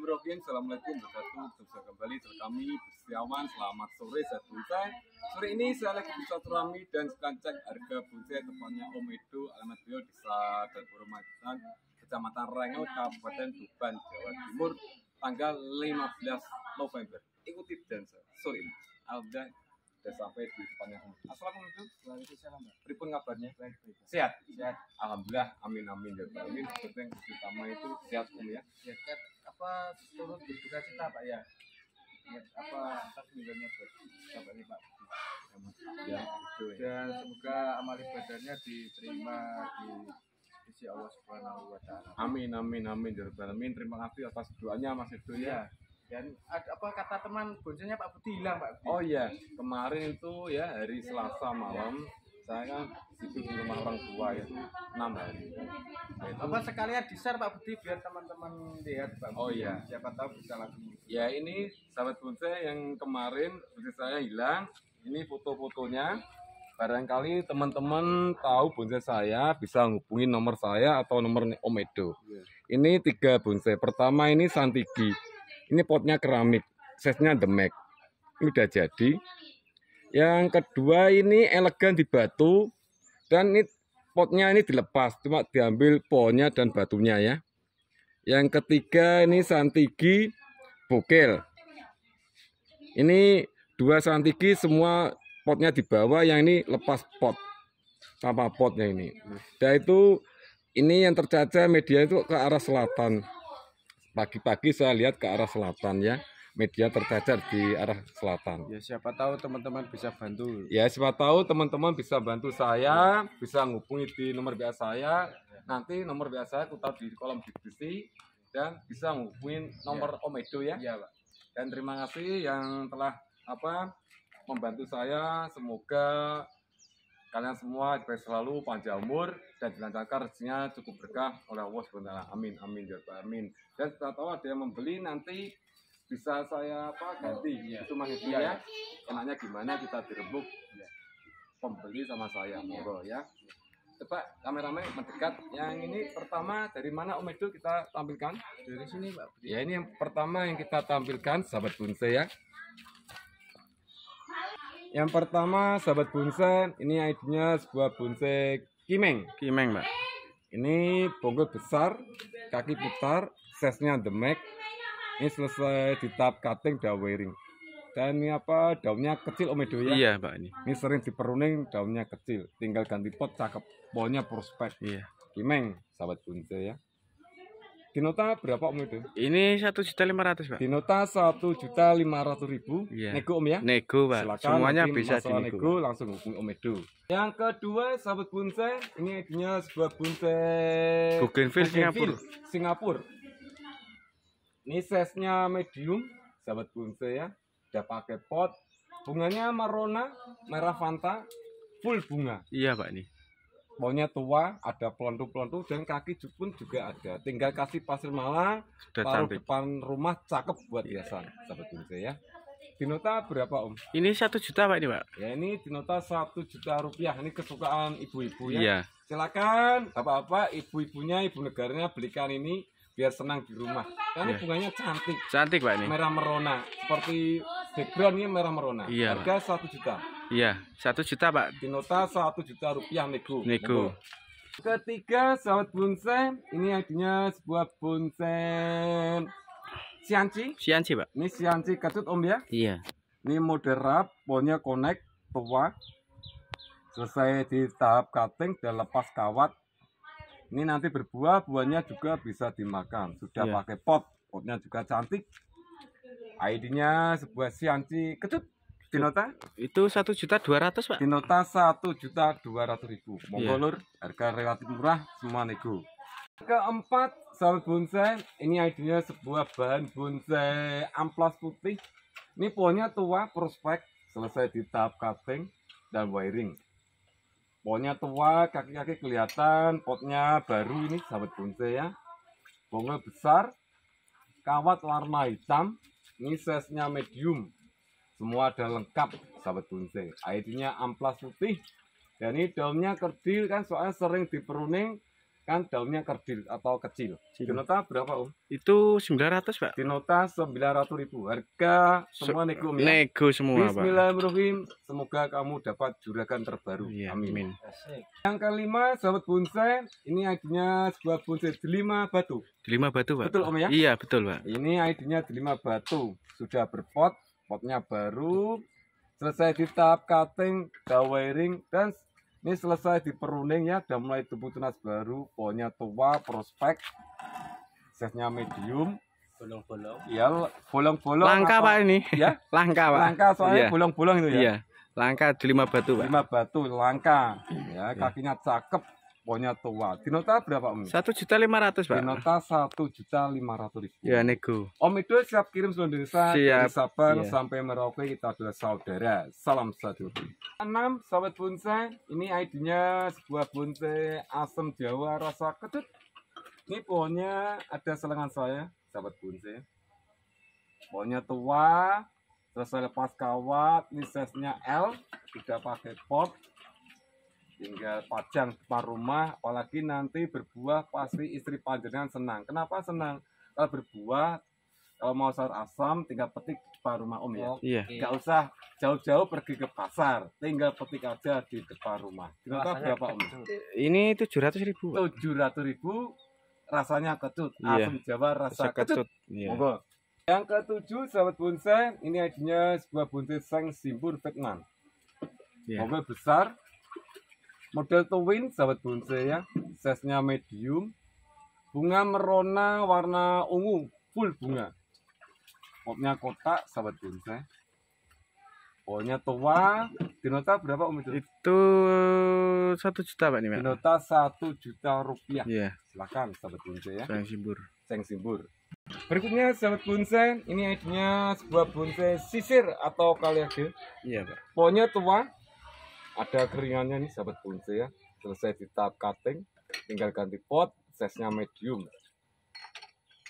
Robian, Assalamualaikum warahmatullahi Berjumpa kembali terkami kami selamat sore saya Bonsai Sore ini saya lagi bisa terami dan sedang cek harga bonsai tepatnya Om Edo Alamat beliau desa Dalboro Magetan, Kecamatan Rengel, Kabupaten Tuban, Jawa Timur Tanggal 15 November Ikuti dan sore ini Alhamdulillah sudah sampai di depannya Om Assalamualaikum warahmatullahi wabarakatuh kabarnya? Baik, baik Sehat? Sehat Alhamdulillah, amin amin ya Amin, yang utama itu sehat Om ya, ya Sehat apa turut berduka cita Pak ya? apa atas meninggalnya bapak ini Pak ya. Dan semoga amal ibadahnya diterima di sisi Allah Subhanahu wa taala. Amin amin amin ya alamin. Terima kasih atas doanya Mas Edo ya. ya dan apa kata teman boncengnya Pak Budi hilang Pak Budi. Oh iya, kemarin itu ya hari Selasa malam saya tidur di rumah orang tua ya enam hari nah, itu, apa sekalian di share Pak Budi biar teman-teman lihat Pak Oh iya siapa tahu bisa lagi ya ini sahabat bonsai yang kemarin bonsai saya hilang ini foto-fotonya barangkali teman-teman tahu bonsai saya bisa hubungi nomor saya atau nomor Om Edo iya. ini tiga bonsai pertama ini Santigi ini potnya keramik size-nya demek ini udah jadi yang kedua ini elegan di batu dan ini potnya ini dilepas, cuma diambil pohonnya dan batunya ya. Yang ketiga ini santigi bukel. Ini dua santigi semua potnya di bawah, yang ini lepas pot. Tanpa potnya ini. Dan itu ini yang tercaca media itu ke arah selatan. Pagi-pagi saya lihat ke arah selatan ya media tercecer di arah selatan. Ya siapa tahu teman-teman bisa bantu. Ya siapa tahu teman-teman bisa bantu saya, ya. bisa ngubungi di nomor WA saya. Ya. Nanti nomor WA saya aku taruh di kolom deskripsi dan bisa ngubungi nomor ya. Om Edo ya. Iya, Pak. Dan terima kasih yang telah apa membantu saya. Semoga kalian semua diberi selalu panjang umur dan dilancarkan rezekinya cukup berkah oleh Allah SWT. Amin, amin, ya Amin. Dan kita tahu ada yang membeli nanti bisa saya apa oh, ganti iya. gitu iya, ya. itu ya. ya enaknya gimana kita direbuk ya. pembeli sama saya iya. monggo ya coba kameramen mendekat yang ini pertama dari mana Om itu kita tampilkan dari sini Pak ya ini yang pertama yang kita tampilkan sahabat bonsai ya yang pertama sahabat bonsai ini idenya sebuah bonsai kimeng kimeng Pak ini bonggol besar kaki putar sesnya nya demek ini selesai di tahap cutting dan wiring dan ini apa daunnya kecil Om Edo ya iya Pak ini ini sering diperuning daunnya kecil tinggal ganti pot cakep pohonnya prospek iya Kimeng sahabat kunce ya di nota berapa om itu? Ini satu juta lima ratus pak. Di nota satu juta lima ratus ribu. Iya. Nego om ya? Nego pak. Silakan Semuanya bisa di nego. Langsung hubungi om Edo. Yang kedua sahabat bonsai ini idenya sebuah bonsai. Bougainville Singapura. Singapura. Ini size-nya medium, sahabat bonsai ya. Udah pakai pot. Bunganya marona, merah fanta, full bunga. Iya, Pak ini. Pohonnya tua, ada pelontu-pelontu dan kaki pun juga ada. Tinggal kasih pasir malang, Sudah taruh cantik. depan rumah cakep buat hiasan, sahabat bonsai ya. Dinota berapa om? Ini satu juta pak ini pak. Ya ini Dinota satu juta rupiah. Ini kesukaan ibu-ibu ya. Iya. Silakan apa bapak ibu-ibunya, ibu negaranya belikan ini biar senang di rumah. Karena yeah. bunganya cantik. Cantik pak ini. Merah merona. Seperti backgroundnya merah merona. Iya, Harga satu juta. Iya, satu juta pak. Di nota satu juta rupiah nego. Nego. Ketiga sahabat bonsai, ini artinya sebuah bonsai sianci. Sianci pak. Ini sianci kacut om ya. Iya. Ini moderat, pohonnya connect, tua. Selesai di tahap cutting dan lepas kawat ini nanti berbuah, buahnya juga bisa dimakan. Sudah yeah. pakai pot, potnya juga cantik. ID-nya sebuah sianci kecut. Dinota? Itu satu juta dua ratus pak. Dinota satu juta dua ratus ribu. Monggo yeah. harga relatif murah, semua nego. Keempat, sahabat bonsai, ini ID-nya sebuah bahan bonsai amplas putih. Ini pohonnya tua, prospek, selesai di tahap cutting dan wiring pohonnya tua kaki-kaki kelihatan potnya baru ini sahabat bonsai ya bunga besar kawat warna hitam ini size medium semua ada lengkap sahabat bonsai Airnya amplas putih dan ini daunnya kerdil kan soalnya sering diperuning kan daunnya kerdil atau kecil. Cina. Dinota berapa om? Itu 900 pak. Dinota 900 ribu. Harga semua nego ya. Nego semua pak. Bismillahirrahmanirrahim. Semoga kamu dapat juragan terbaru. Ya, amin. amin. Yang kelima sahabat bonsai, ini ID-nya sebuah bonsai delima batu. Delima batu pak. Betul om ya? Iya betul pak. Ini ID-nya delima batu. Sudah berpot, potnya baru. Selesai ditap cutting, daun dan ini selesai diperunding ya, dan mulai tumbuh tunas baru, pohonnya tua, prospek, size medium, bolong-bolong. Ya, bolong-bolong. Langka apa, Pak ini? Ya, langka Pak. Langka soalnya iya. bolong-bolong itu ya. Iya. Langka di lima batu Pak. Lima batu langka. Ya, iya. kakinya cakep, Pokoknya tua. Di nota berapa Om? Satu juta lima ratus Pak. Di nota satu juta lima ratus ribu. Ya nego. Om itu siap kirim seluruh desa siap. dari Sabang iya. sampai Merauke kita adalah saudara. Salam satu. Enam sahabat bonsai. Ini ID-nya sebuah bonsai asam Jawa rasa kedut. Ini pohonnya ada selengan saya, sahabat bonsai. Pohonnya tua. Terus saya lepas kawat, ini size-nya L, tidak pakai pot, tinggal pajang depan rumah apalagi nanti berbuah pasti istri panjenengan senang kenapa senang kalau berbuah kalau mau sayur asam tinggal petik depan rumah om ya iya nggak usah jauh-jauh pergi ke pasar tinggal petik aja di depan rumah kenapa berapa om ini tujuh ratus ribu tujuh ratus ribu rasanya kecut iya. jawa rasa, ketut kecut, kecut. Iya. Monggo. yang ketujuh sahabat bonsai ini adanya sebuah bonsai seng simpur Vietnam yeah. Mobil besar Model twin sahabat bonsai ya. Size-nya medium. Bunga merona warna ungu, full bunga. Potnya kotak sahabat bonsai. Pohonnya tua, dinota berapa Om itu? Itu satu juta Pak nih Dinota satu juta rupiah. Iya. Yeah. Silakan sahabat bonsai ya. Sayang simbur. Sayang simbur. Berikutnya sahabat bonsai, ini id sebuah bonsai sisir atau kaliage. Iya, Pak. Pohonnya tua, ada keringannya nih, sahabat bonsai. ya selesai di tahap cutting tinggal ganti pot size-nya medium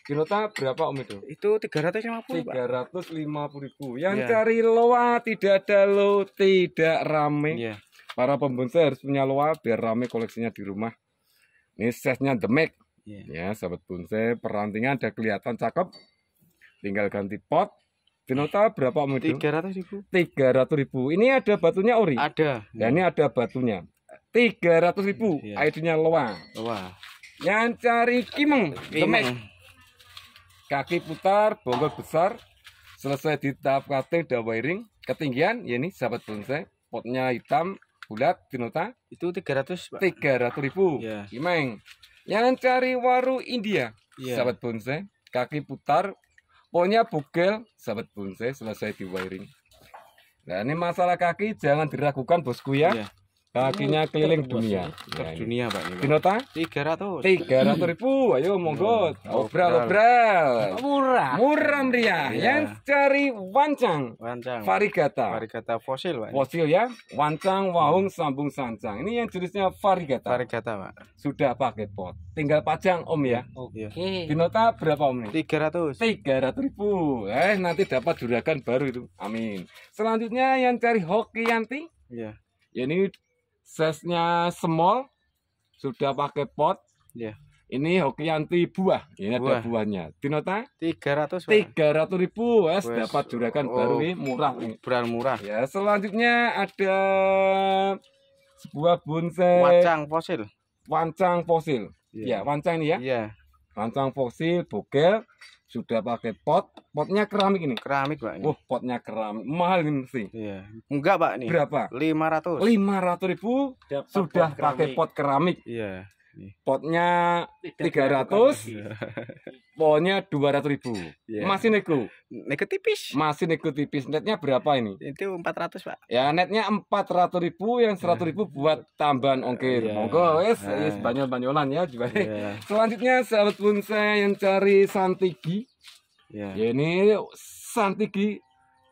kilota berapa Om itu? Itu 350 Pak. 350 ribu. Yang yeah. cari loa tidak ada lo, tidak rame. Yeah. Para pembonsai harus punya loa biar rame koleksinya di rumah. Ini size-nya demek. Yeah. Ya, sahabat bonsai, perantingan ada kelihatan cakep. Tinggal ganti pot, Vinota berapa Om itu? 300 ribu. 300 ribu. Ini ada batunya ori? Ada. Ya, ini ada batunya. 300 ribu. Ya. Airnya nya Loa. Yang cari Kimeng. Kimeng. Kaki putar, bonggol besar. Selesai di tahap kate, dan wiring. Ketinggian, ya ini sahabat bonsai. Potnya hitam, bulat, Vinota. Itu 300, Pak. 300 ribu. Ya. Kimeng. Yang cari waru India. Iya. Sahabat bonsai. Kaki putar, pokoknya bugel sahabat bonsai selesai di wiring nah ini masalah kaki jangan diragukan bosku ya yeah kakinya keliling dunia ke ya, dunia pak Pinota tiga ratus tiga ratus ribu ayo monggo obral obral murah murah meriah ya. yang cari wancang wancang varigata varigata fosil pak fosil ya wancang wahung sambung sancang ini yang jenisnya varigata varigata pak sudah pakai pot tinggal pajang om ya oke okay. Iya. Pinota berapa om nih tiga ratus tiga ratus ribu eh nanti dapat juragan baru itu amin selanjutnya yang cari hoki yanti Iya. ya ini size-nya small sudah pakai pot. Yeah. Ini hoki buah. Ini buah. ada buahnya. Dinota? 300. Tiga ratus ribu. Wes, dapat juragan oh, baru ini murah nih. Beran murah. Ya, selanjutnya ada sebuah bonsai wancang fosil. Wancang fosil. Yeah. Ya, wancang ini ya. Yeah. Wancang fosil bokel sudah pakai pot potnya keramik ini keramik pak wah oh, potnya keramik mahal ini sih. iya. enggak pak ini. berapa lima ratus lima ratus ribu Dapat sudah pot pakai pot keramik iya potnya tiga ratus pokoknya dua ratus ribu yeah. masih nego nego tipis masih nego tipis netnya berapa ini itu empat ratus pak ya netnya empat ratus ribu yang seratus ribu iya. buat tambahan ongkir yeah. monggo wes yeah. banyak banyolan ya juga yeah. Iya. selanjutnya sahabat pun saya yang cari santigi yeah. ya ini santigi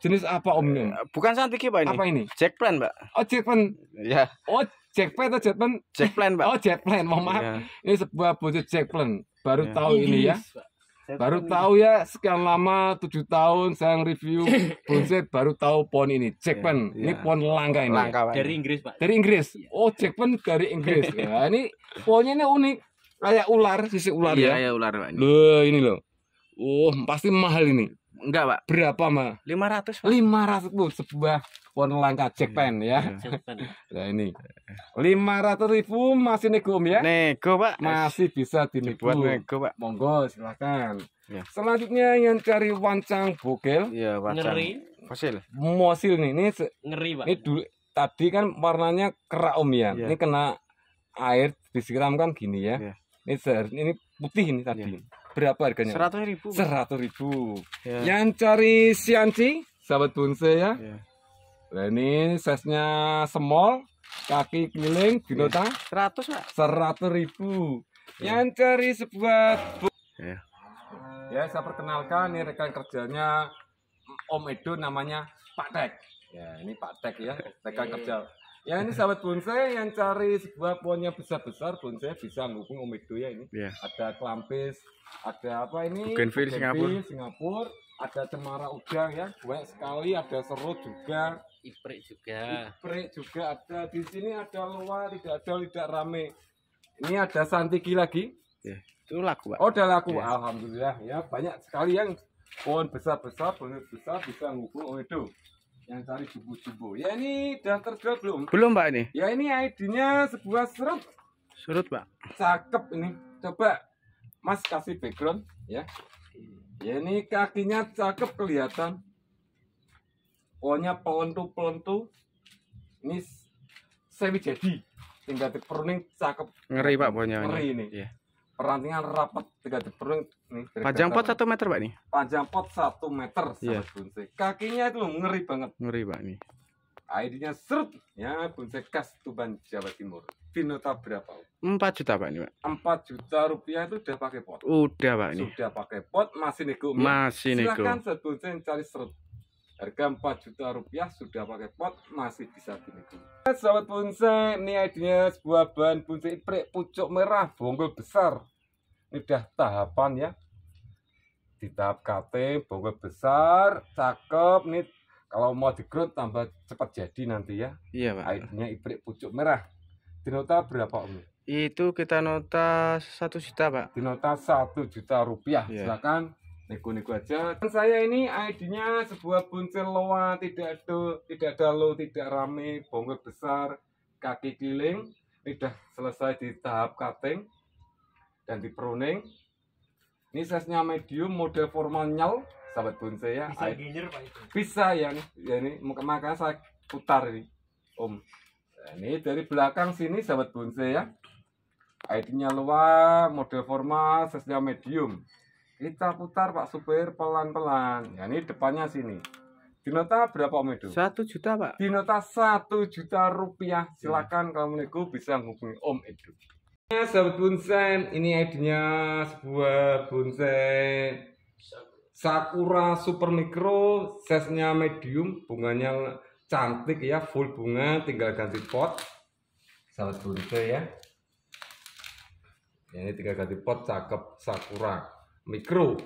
jenis apa om uh, bukan santigi pak ini apa ini plan pak oh plan ya yeah. oh plan atau plan jack plan pak oh plan mohon maaf yeah. ini sebuah jack plan baru yeah. tahu ini ya baru tahu ya sekian lama tujuh tahun saya review bonsai baru tahu pohon ini Jackman iya, yeah, ini iya. pohon langka ini langka, dari Inggris pak dari Inggris iya. oh Jackman dari Inggris ya ini pohonnya ini unik kayak ular sisi ular yeah, ya iya ular pak loh ini loh Oh, pasti mahal ini. Enggak, Pak. Berapa, Ma? ratus lima ratus bu, sebuah warna langka pen ya. Iya, Jackpan. nah, ini. ratus ribu masih nego, ya? Nego, Pak. Masih bisa dinego. Buat nego, Pak. Monggo, silakan. Ya. Selanjutnya yang cari wancang bokel Iya, wancang. Ngeri. Fosil. Mosil nih. Ini ngeri, Pak. Ini dulu tadi kan warnanya kerak, Om ya. ya. Ini kena air disiram kan gini ya. ya. Ini ini putih ini tadi. Ya berapa harganya? Seratus ribu. Seratus ribu. Ya. Yang cari sianci, sahabat bunse ya. ya. Nah ini size-nya small, kaki keliling, binota. Ya. Seratus pak. Seratus ribu. Ya. Yang cari sebuah. Ya. ya saya perkenalkan ini rekan kerjanya Om Edo namanya Pak Tek. Ya ini Pak Tek ya rekan ya. kerja yang ini sahabat bonsai yang cari sebuah pohonnya besar-besar bonsai bisa ngubung Om Edo ya ini. Yeah. Ada kelampis, ada apa ini? Bougainville Singapura. Singapura, ada cemara udang ya, banyak sekali ada serut juga, iprik juga. Iprik juga ada di sini ada luar tidak ada tidak rame. Ini ada santiki lagi. Yeah. Itu laku, Pak. Oh, udah laku. Yeah. Alhamdulillah ya, banyak sekali yang pohon besar-besar, pohon besar bisa ngubung Om Edo yang cari jumbo-jumbo. Ya ini udah terjual belum? Belum Pak ini. Ya ini ID-nya sebuah serut. Serut Pak. Cakep ini. Coba Mas kasih background ya. Ya ini kakinya cakep kelihatan. Pohonnya pelentu-pelentu. Ini semi jadi. Tinggal di pruning cakep. Ngeri Pak pohonnya. Ngeri ini. Yeah perantingan rapat tiga jebring nih panjang pot satu meter pak nih panjang pot satu meter yeah. bunse kakinya itu ngeri banget ngeri pak nih Airnya nya serut ya bunse kas Tuban Jawa Timur Vinota berapa? Empat juta Pak ini Pak Empat juta rupiah itu udah pakai pot Udah Pak ini Sudah pakai pot masih nego ya? Masih nego Silahkan sebunse cari serut Harga 4 juta rupiah sudah pakai pot masih bisa dinego. Sahabat bonsai, ini idenya sebuah bahan bonsai iprik pucuk merah bonggol besar. Ini udah tahapan ya. Di tahap KT bonggol besar, cakep nih. Kalau mau digrut tambah cepat jadi nanti ya. Iya, Pak. Idenya iprik pucuk merah. Dinota berapa, Om? Itu kita nota satu juta, Pak. Dinota satu juta rupiah. Yeah. Silakan nego-nego aja Dan saya ini ID-nya sebuah buncil loa tidak ada tidak ada lo tidak rame bonggol besar kaki kiling sudah selesai di tahap cutting dan di pruning ini size-nya medium model formal nyel sahabat bonsai ya bisa ginger, pak itu bisa ya nih ya ini makanya saya putar ini om nah, ini dari belakang sini sahabat bonsai ya ID-nya luar, model formal, size medium kita putar Pak Supir pelan-pelan. Ya ini depannya sini. dinota berapa Om itu? Satu juta Pak. dinota 1 satu juta rupiah. silahkan ya. kalau menegu bisa menghubungi Om itu Ya, sahabat bonsai, ini id sebuah bonsai Sakura Super mikro size-nya medium, bunganya cantik ya, full bunga, tinggal ganti pot. Sahabat bonsen ya. Ini tinggal ganti pot, cakep Sakura mikro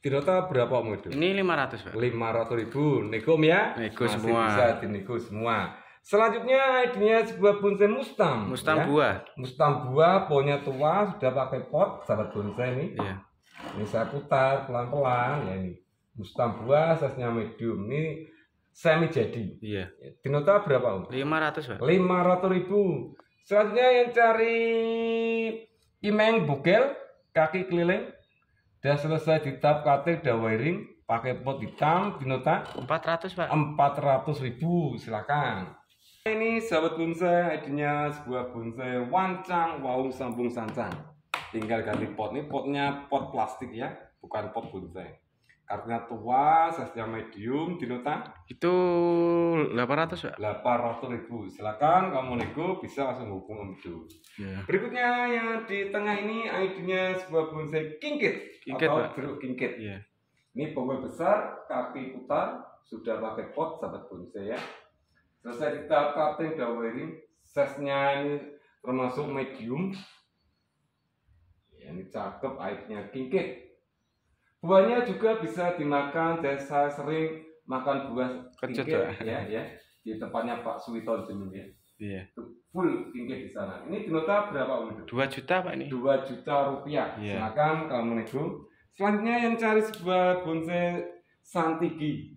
Tirota berapa om itu? Ini 500 Pak. 500 ribu. Nego ya? Nego Masih semua. bisa dinego semua. Selanjutnya idenya sebuah bonsai mustam. Mustam ya. buah. Mustam buah, pohonnya tua, sudah pakai pot, sahabat bonsai ini. Iya. Ini saya putar pelan-pelan ya ini. Mustam buah, size medium. Ini semi jadi. Iya. Dinota berapa om? 500 Pak. 500 ribu. Selanjutnya yang cari imeng bugel kaki keliling dan selesai di tap kate dan wiring pakai pot hitam di nota 400 pak 400 ribu silakan ini sahabat bonsai idenya sebuah bonsai wancang wau sambung sancang tinggal ganti pot ini potnya pot plastik ya bukan pot bonsai Kartunya tua, size medium, di nota? Itu 800 ya? 800 ribu. Silakan kamu nego bisa langsung hubung Om Yeah. Berikutnya yang di tengah ini ID-nya sebuah bonsai kingkit, kingkit atau jeruk kingkit. Yeah. Ini pohon besar, kaki putar, sudah pakai pot sahabat bonsai ya. Selesai kita cutting wiring size-nya ini termasuk medium. Ya, ini cakep airnya kingkit Buahnya juga bisa dimakan dan saya sering makan buah kencur ya ya di tempatnya Pak Suwito dulu ya. Iya. Full tinggi di sana. Ini dinota berapa Om? Dua juta Pak ini. Dua juta rupiah. Iya. Silakan kamu nego. Selanjutnya yang cari sebuah bonsai santigi.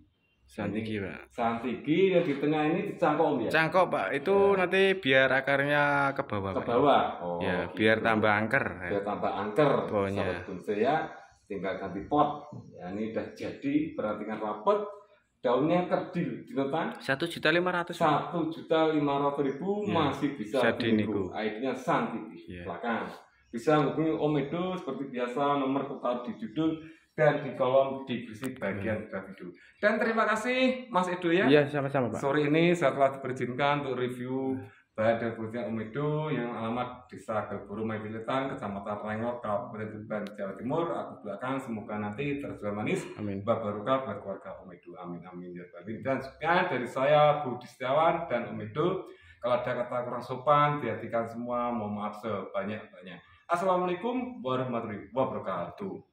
Santigi pak. Santigi yang di tengah ini dicangkok ya. Cangkok pak, itu ya. nanti biar akarnya ke bawah. Ke bawah. Oh. Ya, gitu. biar tambah angker. Biar tambah angker. Bonsai ya tinggal ganti pot ya ini udah jadi perhatikan rapat daunnya kerdil di depan satu juta lima ratus satu juta lima ratus ribu ya. masih bisa jadi niku id santi ya. bisa hubungi Om Edo seperti biasa nomor total di judul dan di kolom deskripsi bagian grafido. Iya. Dan terima kasih Mas Edo ya. ya sama-sama Pak. Sore ini saya telah diperizinkan untuk review iya dari Pujian Umidu yang alamat Desa Gelburu Magetan, Kecamatan Rengok, Kabupaten Tuban, Jawa Timur. Aku belakang, semoga nanti terjual manis, amin. barokah keluarga Umidu, amin amin ya amin. Dan sekian dari saya Budi Setiawan dan Umidu. Kalau ada kata kurang sopan, dihatikan semua. Mohon maaf sebanyak-banyak. Assalamualaikum warahmatullahi wabarakatuh.